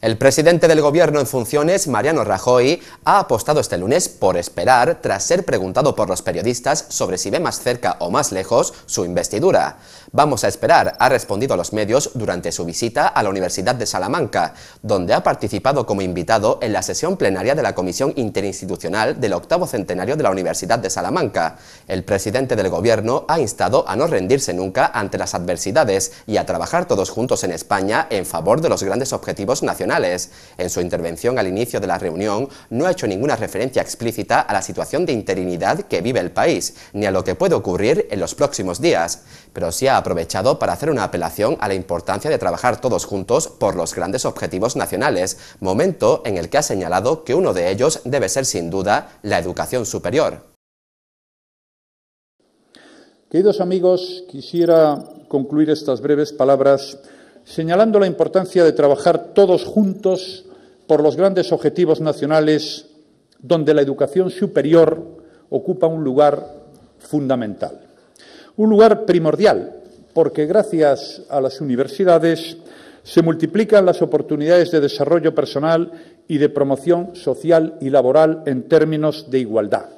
El presidente del gobierno en funciones, Mariano Rajoy, ha apostado este lunes por esperar tras ser preguntado por los periodistas sobre si ve más cerca o más lejos su investidura. Vamos a esperar, ha respondido a los medios durante su visita a la Universidad de Salamanca, donde ha participado como invitado en la sesión plenaria de la Comisión Interinstitucional del octavo centenario de la Universidad de Salamanca. El presidente del gobierno ha instado a no rendirse nunca ante las adversidades y a trabajar todos juntos en España en favor de los grandes objetivos nacionales en su intervención al inicio de la reunión no ha hecho ninguna referencia explícita a la situación de interinidad que vive el país, ni a lo que puede ocurrir en los próximos días, pero sí ha aprovechado para hacer una apelación a la importancia de trabajar todos juntos por los grandes objetivos nacionales, momento en el que ha señalado que uno de ellos debe ser sin duda la educación superior. Queridos amigos, quisiera concluir estas breves palabras señalando la importancia de trabajar todos juntos por los grandes objetivos nacionales donde la educación superior ocupa un lugar fundamental. Un lugar primordial, porque gracias a las universidades se multiplican las oportunidades de desarrollo personal y de promoción social y laboral en términos de igualdad.